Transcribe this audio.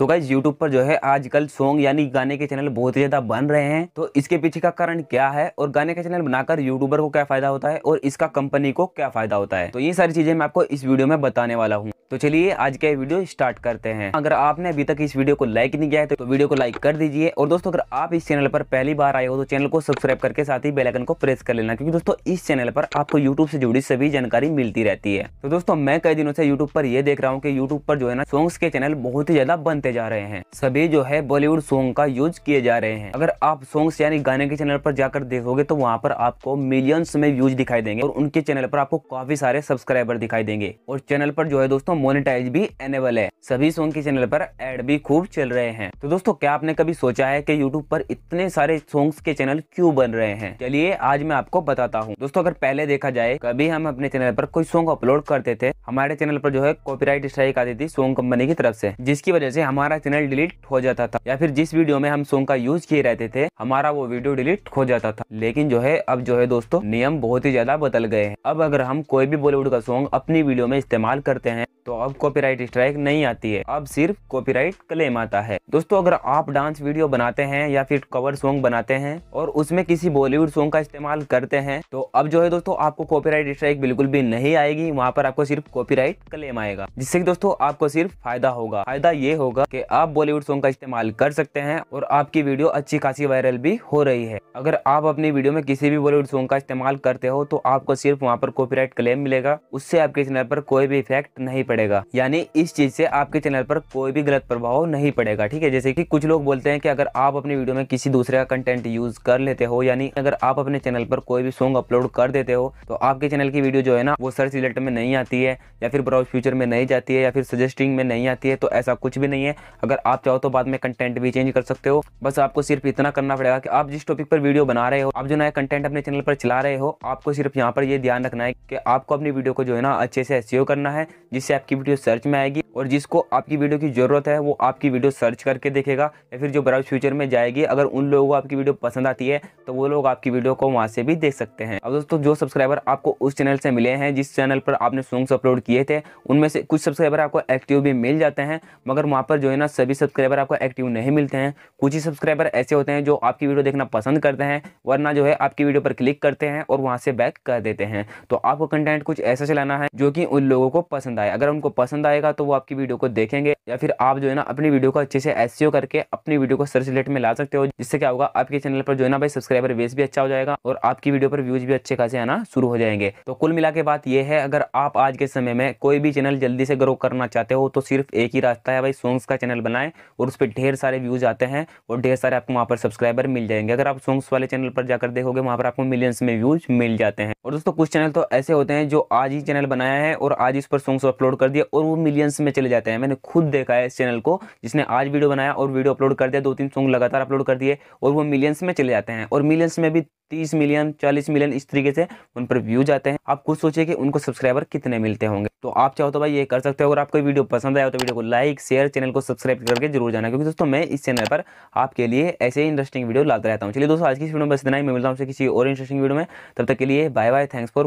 तो guys YouTube पर जो है आजकल सॉन्ग यानी गाने के चैनल बहुत ही ज़्यादा बन रहे हैं तो इसके पीछे का कारण क्या है और गाने का चैनल बनाकर यूट्यूबर को क्या फ़ायदा होता है और इसका कंपनी को क्या फ़ायदा होता है तो ये सारी चीज़ें मैं आपको इस वीडियो में बताने वाला हूँ तो चलिए आज का वीडियो स्टार्ट करते हैं अगर आपने अभी तक इस वीडियो को लाइक नहीं किया है तो वीडियो को लाइक कर दीजिए और दोस्तों अगर आप इस चैनल पर पहली बार आए हो तो चैनल को सब्सक्राइब करके साथ ही बेलाइकन को प्रेस कर लेना क्योंकि दोस्तों इस चैनल पर आपको यूट्यूब से जुड़ी सभी जानकारी मिलती रहती है तो दोस्तों मैं कई दिनों से यूट्यूब पर यह देख रहा हूँ की यूट्यूब पर जो है ना सॉन्ग्स के चैनल बहुत ही ज्यादा बनते जा रहे हैं सभी जो है बॉलीवुड सॉन्ग का यूज किए जा रहे हैं अगर आप सॉन्ग्स यानी गाने के चैनल पर जाकर देखोगे तो वहाँ पर आपको मिलियंस में व्यूज दिखाई देंगे और उनके चैनल पर आपको काफी सारे सब्सक्राइबर दिखाई देंगे और चैनल पर जो है दोस्तों मोनिटाइज भी एनेबल है सभी सॉन्ग के चैनल पर एड भी खूब चल रहे हैं तो दोस्तों क्या आपने कभी सोचा है कि यूट्यूब पर इतने सारे सॉन्ग्स के चैनल क्यों बन रहे हैं चलिए आज मैं आपको बताता हूँ दोस्तों अगर पहले देखा जाए कभी हम अपने चैनल पर कोई सॉन्ग अपलोड करते थे हमारे चैनल पर जो है कॉपीराइट स्ट्राइक आती थी सॉन्ग कंपनी की तरफ से जिसकी वजह से हमारा चैनल डिलीट हो जाता था या फिर जिस वीडियो में हम सॉन्ग का यूज किए रहते थे हमारा वो वीडियो डिलीट हो जाता था लेकिन जो है अब जो है दोस्तों नियम बहुत ही ज्यादा बदल गए हैं अब अगर हम कोई भी बॉलीवुड का सॉन्ग अपनी वीडियो में इस्तेमाल करते हैं तो अब कॉपीराइट स्ट्राइक नहीं आती है अब सिर्फ कॉपीराइट क्लेम आता है दोस्तों अगर आप डांस वीडियो बनाते हैं या फिर कवर सॉन्ग बनाते हैं और उसमें किसी बॉलीवुड सॉन्ग का इस्तेमाल करते हैं तो अब जो है दोस्तों आपको कॉपीराइट स्ट्राइक बिल्कुल भी नहीं आएगी वहाँ पर आपको सिर्फ कॉपीराइट क्लेम आएगा जिससे कि दोस्तों आपको सिर्फ फायदा होगा फायदा ये होगा कि आप बॉलीवुड सॉन्ग का इस्तेमाल कर सकते हैं और आपकी वीडियो अच्छी खासी वायरल भी हो रही है अगर आप अपनी वीडियो में किसी भी बॉलीवुड सॉन्ग का इस्तेमाल करते हो तो आपको सिर्फ वहाँ पर कॉपी क्लेम मिलेगा उससे आपके चैनल पर कोई भी इफेक्ट नहीं पड़ेगा पड़ेगा यानी इस चीज से आपके चैनल पर कोई भी गलत प्रभाव नहीं पड़ेगा ठीक है जैसे कि कुछ लोग बोलते हैं कि अगर आप अपने वीडियो में किसी दूसरे का कंटेंट यूज कर लेते हो यानी अगर आप अपने चैनल पर कोई भी सॉन्ग अपलोड कर देते हो तो आपके चैनल की वीडियो जो है ना वो सर्च रिजल्ट में नहीं आती है या फिर ब्राउज फ्यूचर में नहीं जाती है या फिर सजेस्टिंग में नहीं आती है तो ऐसा कुछ भी नहीं है अगर आप चाहो तो बाद में कंटेंट भी चेंज कर सकते हो बस आपको सिर्फ इतना करना पड़ेगा कि आप जिस टॉपिक पर वीडियो बना रहे हो आप जो नया कंटेंट अपने चैनल पर चला रहे हो आपको सिर्फ यहाँ पर यह ध्यान रखना है कि आपको अपनी वीडियो को जो है ना अच्छे से एस करना है जिससे आपकी वीडियो सर्च में आएगी और जिसको आपकी वीडियो की ज़रूरत है वो आपकी वीडियो सर्च करके देखेगा या फिर जो ब्राउज फ्यूचर में जाएगी अगर उन लोगों को आपकी वीडियो पसंद आती है तो वो लोग आपकी वीडियो को वहाँ से भी देख सकते हैं अब दोस्तों जो सब्सक्राइबर आपको उस चैनल से मिले हैं जिस चैनल पर आपने सॉन्ग्स अपलोड किए थे उनमें से कुछ सब्सक्राइबर आपको एक्टिव भी मिल जाते हैं मगर वहाँ पर जो है ना सभी सब्सक्राइबर आपको एक्टिव नहीं मिलते हैं कुछ ही सब्सक्राइबर ऐसे होते हैं जो आपकी वीडियो देखना पसंद करते हैं वरना जो है आपकी वीडियो पर क्लिक करते हैं और वहाँ से बैक कर देते हैं तो आपको कंटेंट कुछ ऐसा चलाना है जो कि उन लोगों को पसंद आए अगर उनको पसंद आएगा तो वो आपकी आपकी वीडियो को देखेंगे या फिर आप जो है ना अपनी वीडियो को अच्छे से एस e करके अपनी वीडियो को सर्च रिलेट में ला सकते हो जिससे क्या होगा आपके चैनल पर जो है ना भाई सब्सक्राइबर बेस भी अच्छा हो जाएगा और आपकी वीडियो पर व्यूज भी अच्छे खासे आना शुरू हो जाएंगे तो कुल मिला बात यह है अगर आप आज के समय में कोई भी चैनल जल्दी से ग्रो करना चाहते हो तो सिर्फ एक ही रास्ता है भाई सॉन्ग्स का चैनल बनाए और उस पर ढेर सारे व्यूज आते हैं और ढेर सारे आपको वहाँ पर सब्सक्राइबर मिल जाएंगे अगर आप सॉन्ग्स वाले चैनल पर जाकर देखोगे वहाँ पर आपको मिलियंस में व्यूज मिल जाते हैं और दोस्तों कुछ चैनल तो ऐसे होते हैं जो आज ही चैनल बनाया है और आज इस पर सॉन्ग्स अपलोड कर दिया और वो मिलियंस में में चले जाते हैं मैंने खुद देखा है इस चैनल को जिसने आज वीडियो बनाया और वीडियो अपलोड कर दिया दो तीन सॉन्ग लगातार अपलोड कर दिए और वो मिलियंस में चले जाते हैं और मिलियंस में भी तीस मिलियन चालीस मिलियन इस तरीके से उन पर व्यूज आते हैं आप खुद सोचिए कि उनको सब्सक्राइबर कितने मिलते होंगे तो आप चाहो तो भाई ये कर सकते हो अगर आपको वीडियो पसंद आया तो वीडियो को लाइक शेयर चैनल को सब्सक्राइब करके जरूर जाना क्योंकि दोस्तों मैं इस चैनल पर आपके लिए ऐसे इंटरेस्टिंग वीडियो लाता रहता हूँ चलिए दोस्तों आज की वीडियो में बस इतना ही मैं मिलता हूँ किसी और इंटरेस्टिंग वीडियो में तब तक के लिए बाय बाय थैंक्स फॉर